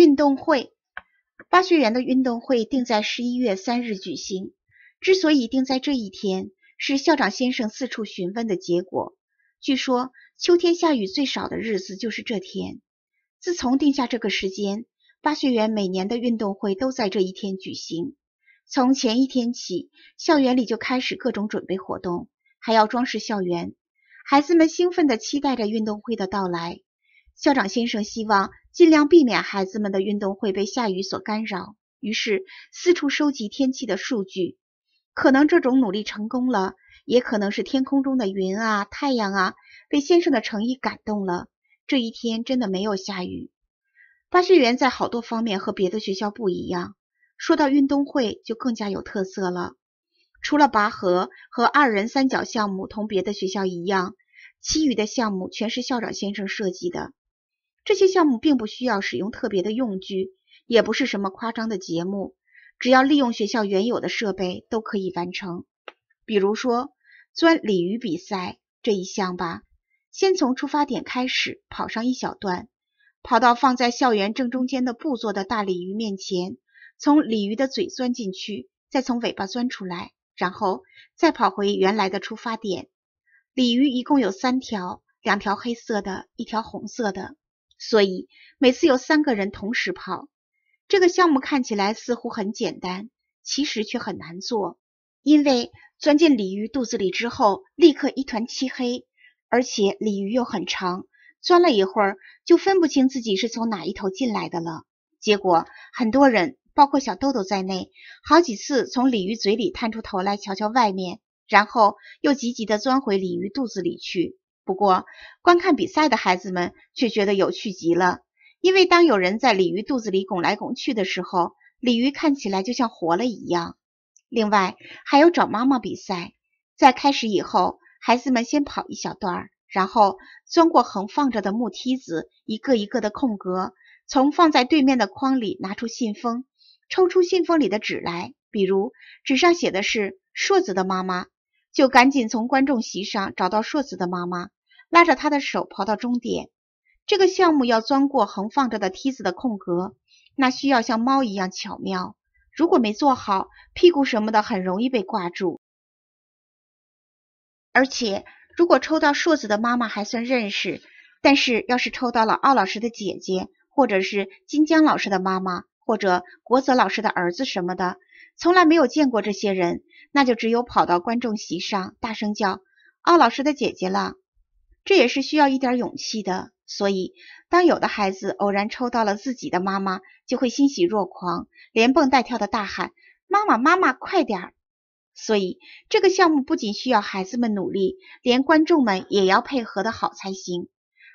运动会，巴学园的运动会定在十一月三日举行。之所以定在这一天，是校长先生四处询问的结果。据说秋天下雨最少的日子就是这天。自从定下这个时间，巴学园每年的运动会都在这一天举行。从前一天起，校园里就开始各种准备活动，还要装饰校园。孩子们兴奋的期待着运动会的到来。校长先生希望。尽量避免孩子们的运动会被下雨所干扰，于是四处收集天气的数据。可能这种努力成功了，也可能是天空中的云啊、太阳啊被先生的诚意感动了。这一天真的没有下雨。巴学园在好多方面和别的学校不一样，说到运动会就更加有特色了。除了拔河和二人三角项目同别的学校一样，其余的项目全是校长先生设计的。这些项目并不需要使用特别的用具，也不是什么夸张的节目，只要利用学校原有的设备都可以完成。比如说钻鲤鱼比赛这一项吧，先从出发点开始跑上一小段，跑到放在校园正中间的布做的大鲤鱼面前，从鲤鱼的嘴钻进去，再从尾巴钻出来，然后再跑回原来的出发点。鲤鱼一共有三条，两条黑色的，一条红色的。所以每次有三个人同时跑，这个项目看起来似乎很简单，其实却很难做。因为钻进鲤鱼肚子里之后，立刻一团漆黑，而且鲤鱼又很长，钻了一会儿就分不清自己是从哪一头进来的了。结果很多人，包括小豆豆在内，好几次从鲤鱼嘴里探出头来瞧瞧外面，然后又急急地钻回鲤鱼肚子里去。不过，观看比赛的孩子们却觉得有趣极了，因为当有人在鲤鱼肚子里拱来拱去的时候，鲤鱼看起来就像活了一样。另外，还有找妈妈比赛，在开始以后，孩子们先跑一小段，然后钻过横放着的木梯子，一个一个的空格，从放在对面的筐里拿出信封，抽出信封里的纸来。比如，纸上写的是硕子的妈妈，就赶紧从观众席上找到硕子的妈妈。拉着他的手跑到终点。这个项目要钻过横放着的梯子的空格，那需要像猫一样巧妙。如果没做好，屁股什么的很容易被挂住。而且，如果抽到硕子的妈妈还算认识，但是要是抽到了奥老师的姐姐，或者是金江老师的妈妈，或者国泽老师的儿子什么的，从来没有见过这些人，那就只有跑到观众席上大声叫奥老师的姐姐了。这也是需要一点勇气的，所以当有的孩子偶然抽到了自己的妈妈，就会欣喜若狂，连蹦带跳的大喊：“妈妈，妈妈，快点儿！”所以这个项目不仅需要孩子们努力，连观众们也要配合得好才行。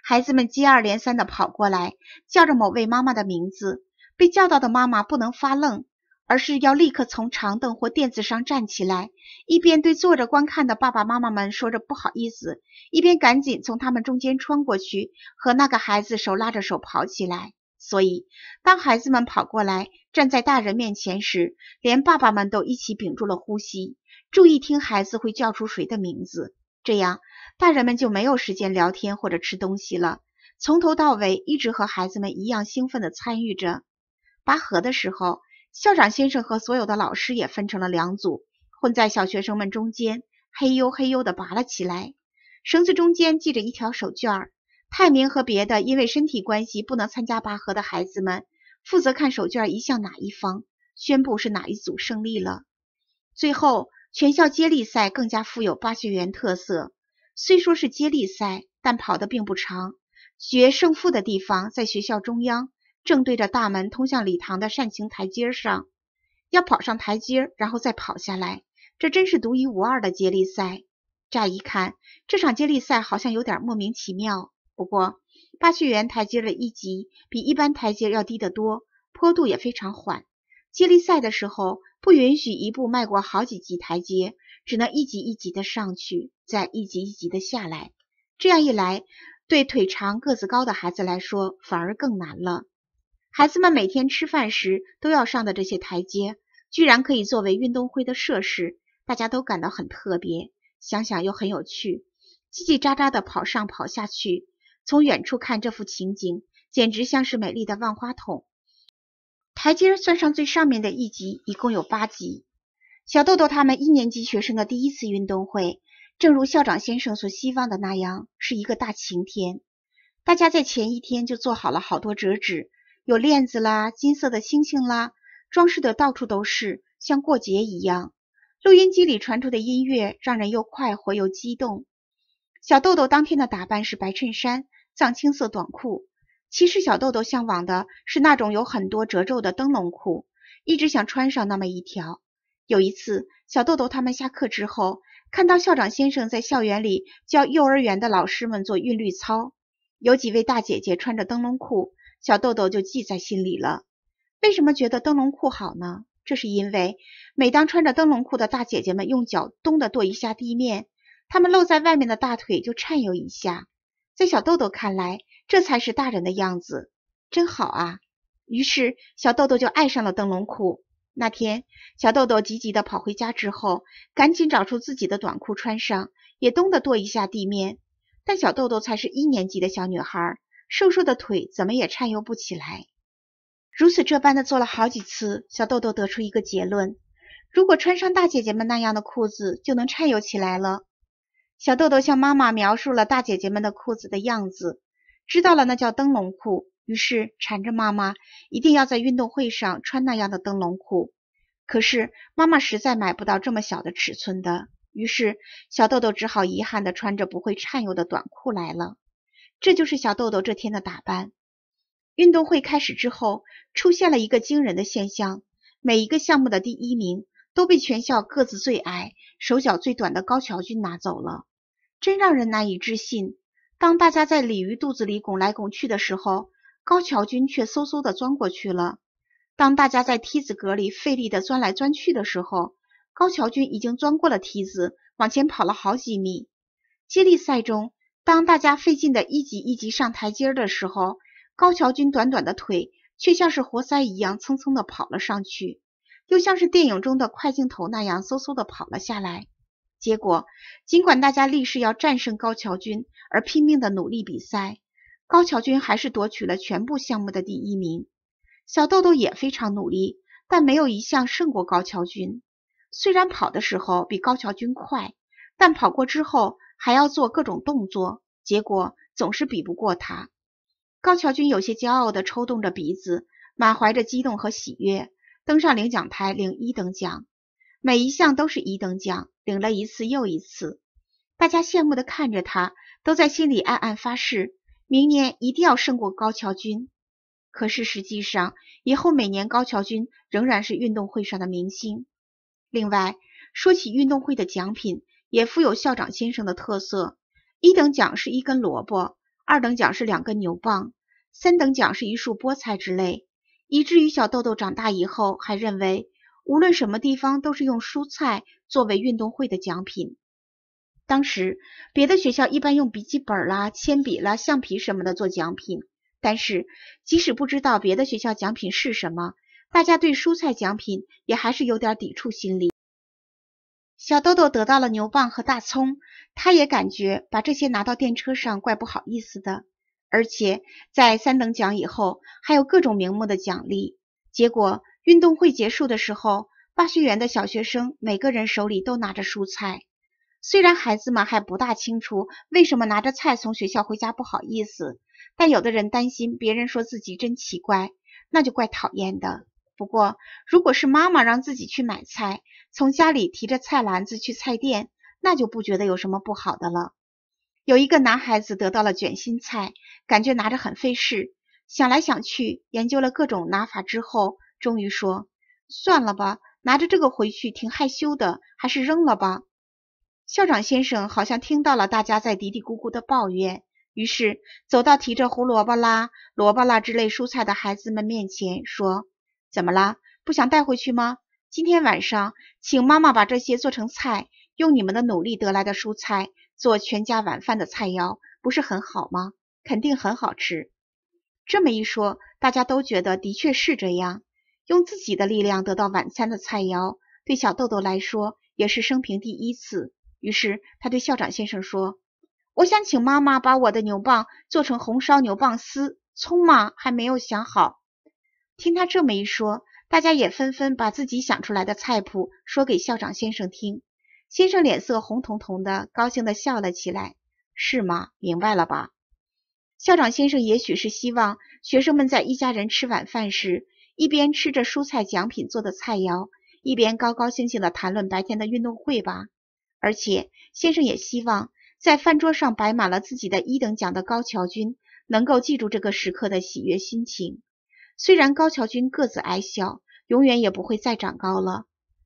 孩子们接二连三地跑过来，叫着某位妈妈的名字，被叫到的妈妈不能发愣。而是要立刻从长凳或垫子上站起来，一边对坐着观看的爸爸妈妈们说着“不好意思”，一边赶紧从他们中间穿过去，和那个孩子手拉着手跑起来。所以，当孩子们跑过来站在大人面前时，连爸爸们都一起屏住了呼吸，注意听孩子会叫出谁的名字。这样，大人们就没有时间聊天或者吃东西了，从头到尾一直和孩子们一样兴奋地参与着拔河的时候。校长先生和所有的老师也分成了两组，混在小学生们中间，嘿呦嘿呦地拔了起来。绳子中间系着一条手绢儿。泰明和别的因为身体关系不能参加拔河的孩子们，负责看手绢移向哪一方，宣布是哪一组胜利了。最后，全校接力赛更加富有八学园特色。虽说是接力赛，但跑的并不长，决胜负的地方在学校中央。正对着大门通向礼堂的扇形台阶上，要跑上台阶然后再跑下来，这真是独一无二的接力赛。乍一看，这场接力赛好像有点莫名其妙。不过，八学园台阶的一级比一般台阶要低得多，坡度也非常缓。接力赛的时候不允许一步迈过好几级台阶，只能一级一级的上去，再一级一级的下来。这样一来，对腿长个子高的孩子来说反而更难了。孩子们每天吃饭时都要上的这些台阶，居然可以作为运动会的设施，大家都感到很特别，想想又很有趣，叽叽喳喳地跑上跑下去。从远处看这幅情景，简直像是美丽的万花筒。台阶算上最上面的一级，一共有八级。小豆豆他们一年级学生的第一次运动会，正如校长先生所希望的那样，是一个大晴天。大家在前一天就做好了好多折纸。有链子啦，金色的星星啦，装饰的到处都是，像过节一样。录音机里传出的音乐，让人又快活又激动。小豆豆当天的打扮是白衬衫、藏青色短裤。其实小豆豆向往的是那种有很多褶皱的灯笼裤，一直想穿上那么一条。有一次，小豆豆他们下课之后，看到校长先生在校园里教幼儿园的老师们做韵律操，有几位大姐姐穿着灯笼裤。小豆豆就记在心里了。为什么觉得灯笼裤好呢？这是因为，每当穿着灯笼裤的大姐姐们用脚咚的跺一下地面，她们露在外面的大腿就颤悠一下。在小豆豆看来，这才是大人的样子，真好啊！于是，小豆豆就爱上了灯笼裤。那天，小豆豆急急地跑回家之后，赶紧找出自己的短裤穿上，也咚地跺一下地面。但小豆豆才是一年级的小女孩。瘦瘦的腿怎么也颤悠不起来。如此这般的做了好几次，小豆豆得出一个结论：如果穿上大姐姐们那样的裤子，就能颤悠起来了。小豆豆向妈妈描述了大姐姐们的裤子的样子，知道了那叫灯笼裤，于是缠着妈妈一定要在运动会上穿那样的灯笼裤。可是妈妈实在买不到这么小的尺寸的，于是小豆豆只好遗憾地穿着不会颤悠的短裤来了。这就是小豆豆这天的打扮。运动会开始之后，出现了一个惊人的现象：每一个项目的第一名都被全校个子最矮、手脚最短的高桥君拿走了，真让人难以置信。当大家在鲤鱼肚子里拱来拱去的时候，高桥君却嗖嗖地钻过去了；当大家在梯子格里费力地钻来钻去的时候，高桥君已经钻过了梯子，往前跑了好几米。接力赛中，当大家费劲的一级一级上台阶儿的时候，高桥君短短的腿却像是活塞一样蹭蹭的跑了上去，又像是电影中的快镜头那样嗖嗖的跑了下来。结果，尽管大家立誓要战胜高桥君而拼命的努力比赛，高桥君还是夺取了全部项目的第一名。小豆豆也非常努力，但没有一项胜过高桥君。虽然跑的时候比高桥君快，但跑过之后，还要做各种动作，结果总是比不过他。高桥君有些骄傲地抽动着鼻子，满怀着激动和喜悦登上领奖台领一等奖，每一项都是一等奖，领了一次又一次。大家羡慕地看着他，都在心里暗暗发誓，明年一定要胜过高桥君。可是实际上，以后每年高桥君仍然是运动会上的明星。另外，说起运动会的奖品。也富有校长先生的特色。一等奖是一根萝卜，二等奖是两根牛棒，三等奖是一束菠菜之类。以至于小豆豆长大以后还认为，无论什么地方都是用蔬菜作为运动会的奖品。当时别的学校一般用笔记本啦、铅笔啦、橡皮什么的做奖品，但是即使不知道别的学校奖品是什么，大家对蔬菜奖品也还是有点抵触心理。小豆豆得到了牛蒡和大葱，他也感觉把这些拿到电车上怪不好意思的。而且在三等奖以后还有各种名目的奖励。结果运动会结束的时候，八学园的小学生每个人手里都拿着蔬菜。虽然孩子们还不大清楚为什么拿着菜从学校回家不好意思，但有的人担心别人说自己真奇怪，那就怪讨厌的。不过如果是妈妈让自己去买菜，从家里提着菜篮子去菜店，那就不觉得有什么不好的了。有一个男孩子得到了卷心菜，感觉拿着很费事，想来想去，研究了各种拿法之后，终于说：“算了吧，拿着这个回去挺害羞的，还是扔了吧。”校长先生好像听到了大家在嘀嘀咕咕的抱怨，于是走到提着胡萝卜啦、萝卜啦之类蔬菜的孩子们面前，说：“怎么啦？不想带回去吗？”今天晚上，请妈妈把这些做成菜，用你们的努力得来的蔬菜做全家晚饭的菜肴，不是很好吗？肯定很好吃。这么一说，大家都觉得的确是这样。用自己的力量得到晚餐的菜肴，对小豆豆来说也是生平第一次。于是他对校长先生说：“我想请妈妈把我的牛蒡做成红烧牛蒡丝，葱嘛还没有想好。”听他这么一说。大家也纷纷把自己想出来的菜谱说给校长先生听，先生脸色红彤彤的，高兴地笑了起来。是吗？明白了吧？校长先生也许是希望学生们在一家人吃晚饭时，一边吃着蔬菜奖品做的菜肴，一边高高兴兴地谈论白天的运动会吧。而且，先生也希望在饭桌上摆满了自己的一等奖的高桥君能够记住这个时刻的喜悦心情。虽然高桥君个子矮小，永远也不会再长高了，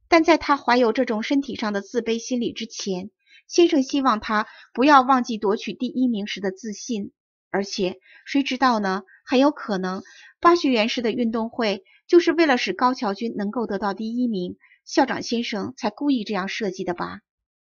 但在他怀有这种身体上的自卑心理之前，先生希望他不要忘记夺取第一名时的自信。而且，谁知道呢？很有可能巴学园式的运动会就是为了使高桥君能够得到第一名，校长先生才故意这样设计的吧。